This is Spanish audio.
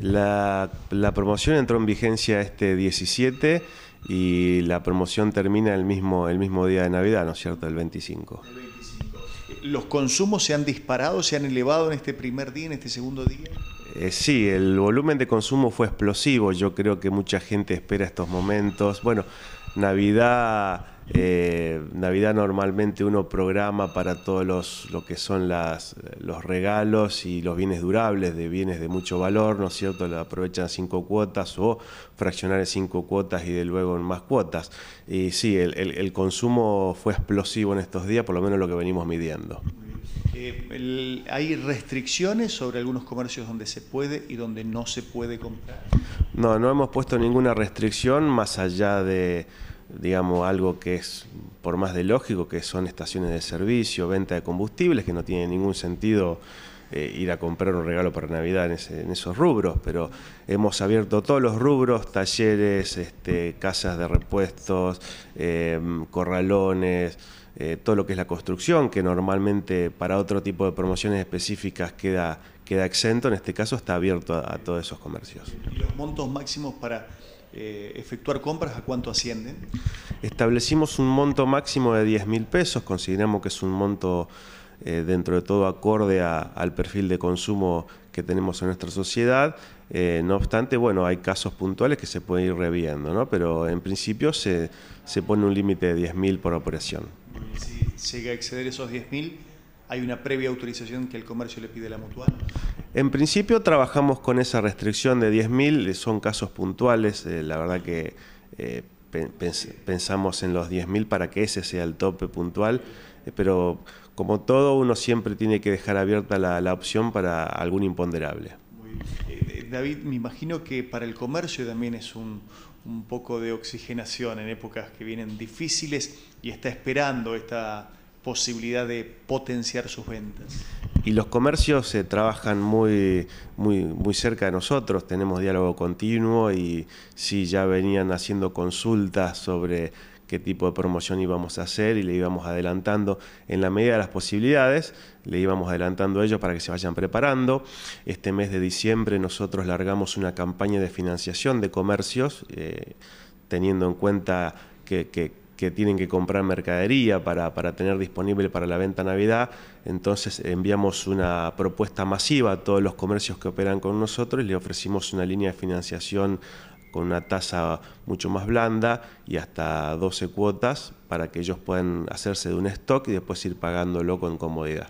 La, promoción entró en vigencia este 17 y la promoción termina el mismo, el mismo día de Navidad, ¿no es cierto? El 25. ¿Los consumos se han disparado, se han elevado en este primer día, en este segundo día? Eh, sí, el volumen de consumo fue explosivo. Yo creo que mucha gente espera estos momentos. Bueno, Navidad eh, Navidad normalmente uno programa para todos los, lo que son las, los regalos y los bienes durables de bienes de mucho valor, ¿no es cierto? lo aprovechan cinco cuotas o fraccionar en cinco cuotas y de luego en más cuotas. Y sí, el, consumo fue explosivo en estos días, por lo menos lo que venimos midiendo. Eh, ¿Hay restricciones sobre algunos comercios donde se puede y donde no se puede comprar? No, no hemos puesto ninguna restricción más allá de digamos, algo que es por más de lógico, que son estaciones de servicio, venta de combustibles, que no tiene ningún sentido eh, ir a comprar un regalo para Navidad en, esos rubros, pero hemos abierto todos los rubros, talleres, este, casas de repuestos, em, corralones, eh, todo lo que es la construcción, que normalmente para otro tipo de promociones específicas queda, queda exento, en este caso está abierto a, a todos esos comercios. ¿Y los montos máximos para eh, efectuar compras, ¿a cuánto ascienden? Establecimos un monto máximo de 10 mil pesos, consideramos que es un monto eh, dentro de todo acorde al perfil de consumo que tenemos en nuestra sociedad. Eh, no obstante, bueno, hay casos puntuales que se pueden ir reviendo, ¿no? pero en principio se, pone un límite de 10.000 por operación. Si llega a exceder esos 10.000, ¿Hay una previa autorización que el comercio le pide la mutual? En principio trabajamos con esa restricción de 10.000, son casos puntuales, eh, la verdad que eh, pensamos en los 10.000 para que ese sea el tope puntual, eh, pero como todo uno siempre tiene que dejar abierta la, opción para algún imponderable. David, me imagino que para el comercio también es un poco de oxigenación en épocas que vienen difíciles y está esperando esta posibilidad de potenciar sus ventas. Y los comercios se trabajan muy, muy, muy cerca de nosotros, tenemos diálogo continuo y si ya venían haciendo consultas sobre qué tipo de promoción íbamos a hacer y le íbamos adelantando en la medida de las posibilidades, le íbamos adelantando a ellos para que se vayan preparando. Este mes de diciembre nosotros largamos una campaña de financiación de comercios, eh, teniendo en cuenta que, que que tienen que comprar mercadería para, tener disponible para la venta Navidad. Entonces enviamos una propuesta masiva a todos los comercios que operan con nosotros y le ofrecimos una línea de financiación con una tasa mucho más blanda y hasta 12 cuotas para que ellos puedan hacerse de un stock y después ir pagándolo con comodidad.